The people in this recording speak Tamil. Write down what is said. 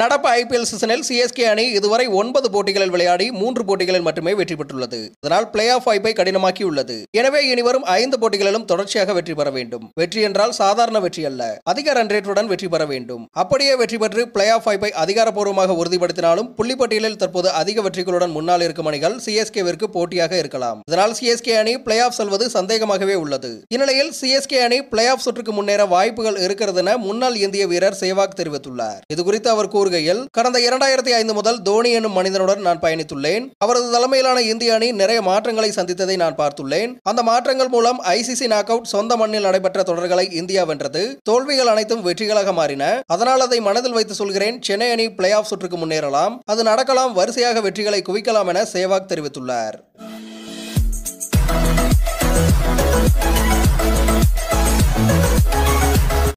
நடப்பு ஐபிஎல் சீசனில் சிஎஸ்கே அணி இதுவரை ஒன்பது போட்டிகளில் விளையாடி மூன்று போட்டிகளில் மட்டுமே வெற்றி பெற்றுள்ளது இதனால் பிளே ஆஃப் வாய்ப்பை கடினமாக்கியுள்ளது எனவே இனிவரும் ஐந்து போட்டிகளிலும் தொடர்ச்சியாக வெற்றி பெற வேண்டும் வெற்றி என்றால் சாதாரண வெற்றி அல்ல அதிக ரன் ரேட்டுடன் வெற்றி பெற வேண்டும் அப்படியே வெற்றி பெற்று பிளே ஆஃப் வாய்ப்பை அதிகாரப்பூர்வமாக உறுதிப்படுத்தினாலும் புள்ளிப்பட்டியலில் தற்போது அதிக வெற்றிகளுடன் முன்னால் இருக்கும் அணிகள் சிஎஸ்கேவிற்கு போட்டியாக இருக்கலாம் இதனால் சிஎஸ்கே அணி பிளே ஆஃப் செல்வது சந்தேகமாகவே உள்ளது இந்நிலையில் சிஎஸ்கே அணி பிளே ஆஃப் சுற்றுக்கு முன்னேற வாய்ப்புகள் இருக்கிறது என முன்னாள் இந்திய வீரர் சேவாக் தெரிவித்துள்ளார் இதுகுறித்து அவர் கூறு கூறுகையில் கடந்த இரண்டாயிரத்தி ஐந்து முதல் தோனி என்னும் மனிதனுடன் நான் பயணித்துள்ளேன் அவரது தலைமையிலான இந்திய அணி நிறைய மாற்றங்களை சந்தித்ததை நான் பார்த்துள்ளேன் அந்த மாற்றங்கள் மூலம் ஐசிசி நாக் அவுட் சொந்த மண்ணில் நடைபெற்ற தொடர்களை இந்தியா வென்றது தோல்விகள் அனைத்தும் வெற்றிகளாக மாறின அதனால் அதை மனதில் வைத்து சொல்கிறேன் சென்னை அணி பிளே ஆஃப் சுற்றுக்கு முன்னேறலாம் அது நடக்கலாம் வரிசையாக வெற்றிகளை குவிக்கலாம் என சேவாக் தெரிவித்துள்ளார்